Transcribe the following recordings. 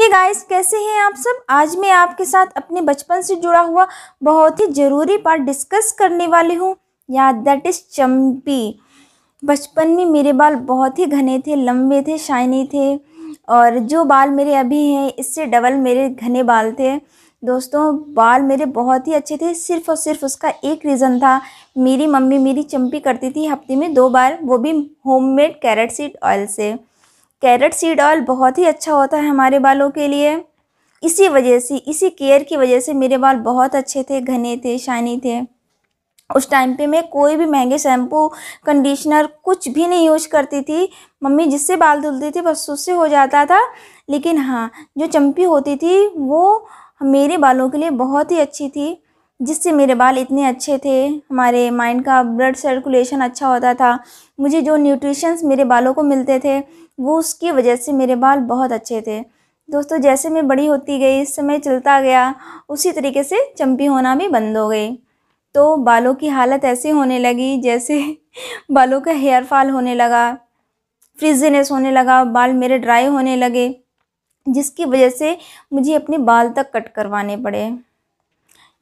hey guys कैसे हैं आप सब आज मैं आपके साथ अपने बचपन से जुड़ा हुआ बहुत ही ज़रूरी पार्ट डिस्कस करने वाली हूँ या दैट इज़ चम्पी बचपन में मेरे बाल बहुत ही घने थे लंबे थे शाइनी थे और जो बाल मेरे अभी हैं इससे डबल मेरे घने बाल थे दोस्तों बाल मेरे बहुत ही अच्छे थे सिर्फ और सिर्फ उसका एक रीज़न था मेरी मम्मी मेरी चम्पी करती थी हफ्ते में दो बार वो भी होममेड कैरेट सीड ऑयल से कैरेट सीड ऑयल बहुत ही अच्छा होता है हमारे बालों के लिए इसी वजह से इसी केयर की वजह से मेरे बाल बहुत अच्छे थे घने थे शाइनी थे उस टाइम पे मैं कोई भी महंगे शैम्पू कंडीशनर कुछ भी नहीं यूज करती थी मम्मी जिससे बाल धुलती थी बस उससे हो जाता था लेकिन हाँ जो चम्पी होती थी वो मेरे बालों के लिए बहुत ही अच्छी थी जिससे मेरे बाल इतने अच्छे थे हमारे माइंड का ब्लड सर्कुलेशन अच्छा होता था मुझे जो न्यूट्रिशंस मेरे बालों को मिलते थे वो उसकी वजह से मेरे बाल बहुत अच्छे थे दोस्तों जैसे मैं बड़ी होती गई समय चलता गया उसी तरीके से चम्पी होना भी बंद हो गई तो बालों की हालत ऐसी होने लगी जैसे बालों का हेयर फॉल होने लगा फ्रिजीनेस होने लगा बाल मेरे ड्राई होने लगे जिसकी वजह से मुझे अपने बाल तक कट करवाने पड़े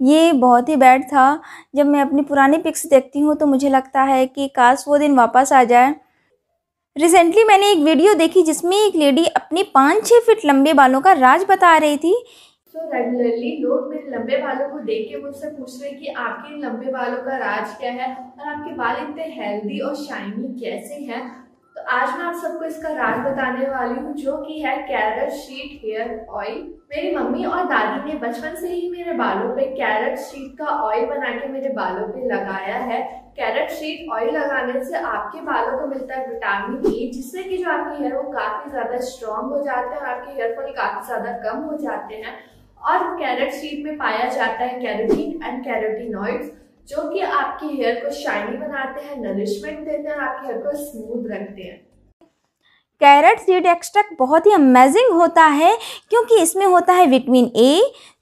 ये बहुत ही बैड था जब मैं अपनी पुरानी पिक्स देखती हूँ तो मुझे लगता है कि काश वो दिन वापस आ जाए रिसेंटली मैंने एक वीडियो देखी जिसमें एक लेडी अपने पाँच छः फिट लंबे बालों का राज बता रही थी तो रेगुलरली लोग मेरे लंबे बालों को देख के मुझसे पूछ रहे कि आपके लंबे बालों का राज क्या है और आपके बाल इतने हेल्दी और शाइनी कैसे हैं आज मैं आप सबको इसका राज बताने वाली हूँ जो कि है कैरेट शीट हेयर ऑयल मेरी मम्मी और दादी ने बचपन से ही मेरे बालों पे कैरेट शीट का ऑयल बना के मेरे बालों पे लगाया है कैरेट शीट ऑयल लगाने से आपके बालों को मिलता है विटामिन ई e, जिससे कि जो आपके हेयर वो काफ़ी ज़्यादा स्ट्रांग हो जाते हैं आपके आपके हेयरफॉल काफ़ी ज़्यादा कम हो जाते हैं और कैरेट शीट में पाया जाता है कैरोटीन एंड कैरोटीनॉइड्स जो कि आपकी हेयर को शाइनी बनाते हैं नरिशमेंट देते हैं आपके हेयर को स्मूथ रखते हैं कैरेट सीड एक्सट्रैक्ट बहुत ही अमेजिंग होता है क्योंकि इसमें होता है विटामिन ए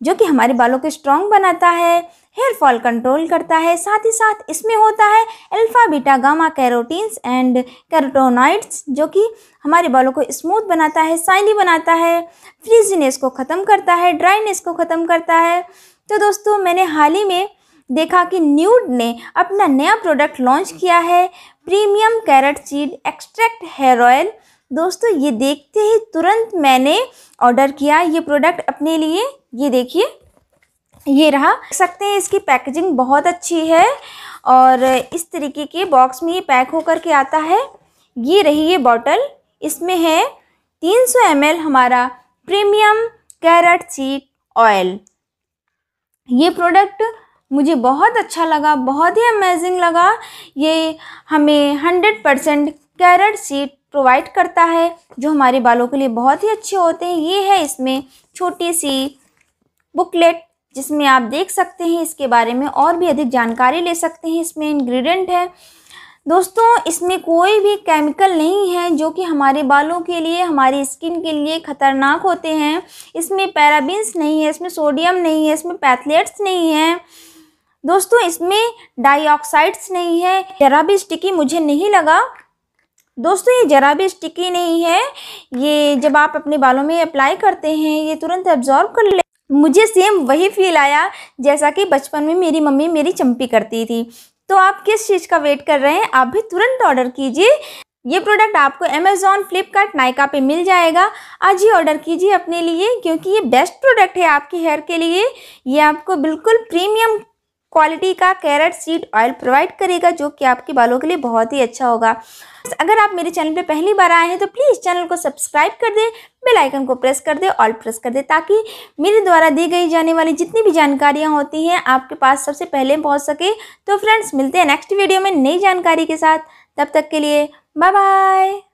जो कि हमारे बालों को स्ट्रॉन्ग बनाता है हेयर फॉल कंट्रोल करता है साथ ही साथ इसमें होता है alpha beta gamma carotenes and carotenoids जो कि हमारे बालों को स्मूथ बनाता है साइनी बनाता है फ्रीजीनेस को ख़त्म करता है ड्राइनेस को ख़त्म करता है तो दोस्तों मैंने हाल ही में देखा कि न्यूड ने अपना नया प्रोडक्ट लॉन्च किया है premium carrot seed extract hair oil दोस्तों ये देखते ही तुरंत मैंने ऑर्डर किया ये प्रोडक्ट अपने लिए ये देखिए ये रहा सकते हैं इसकी पैकेजिंग बहुत अच्छी है और इस तरीके के बॉक्स में ये पैक होकर के आता है ये रही ये बॉटल इसमें है 300 सौ हमारा प्रीमियम कैरेट सीड ऑयल ये प्रोडक्ट मुझे बहुत अच्छा लगा बहुत ही अमेजिंग लगा ये हमें hundred percent carrot seed provide करता है जो हमारे बालों के लिए बहुत ही अच्छे होते हैं ये है इसमें छोटी सी बुकलेट जिसमें आप देख सकते हैं इसके बारे में और भी अधिक जानकारी ले सकते हैं इसमें इंग्रेडिएंट है दोस्तों इसमें कोई भी केमिकल नहीं है जो कि हमारे बालों के लिए हमारी स्किन के लिए ख़तरनाक होते हैं इसमें पैराबिन्स नहीं है इसमें सोडियम नहीं है इसमें पैथलेट्स नहीं है दोस्तों इसमें डाइऑक्साइड्स नहीं है जरा भी स्टिकी मुझे नहीं लगा दोस्तों ये जरा भी स्टिकी नहीं है ये जब आप अपने बालों में अप्लाई करते हैं ये तुरंत एब्जॉर्ब कर ले मुझे सेम वही फील आया जैसा कि बचपन में मेरी मम्मी मेरी चम्पी करती थी तो आप किस चीज़ का वेट कर रहे हैं आप भी तुरंत ऑर्डर कीजिए ये प्रोडक्ट आपको अमेज़ॉन फ्लिपकार्ट नायका पे मिल जाएगा आज ही ऑर्डर कीजिए अपने लिए क्योंकि ये बेस्ट प्रोडक्ट है आपके हेयर के लिए ये आपको बिल्कुल प्रीमियम क्वालिटी का कैरेट सीड ऑयल प्रोवाइड करेगा जो कि आपके बालों के लिए बहुत ही अच्छा होगा अगर आप मेरे चैनल पे पहली बार आए हैं तो प्लीज़ चैनल को सब्सक्राइब कर दें बेल आइकन को प्रेस कर दें ऑल प्रेस कर दें ताकि मेरे द्वारा दी गई जाने वाली जितनी भी जानकारियाँ होती हैं आपके पास सबसे पहले पहुँच सके तो फ्रेंड्स मिलते हैं नेक्स्ट वीडियो में नई जानकारी के साथ तब तक के लिए बाय बाय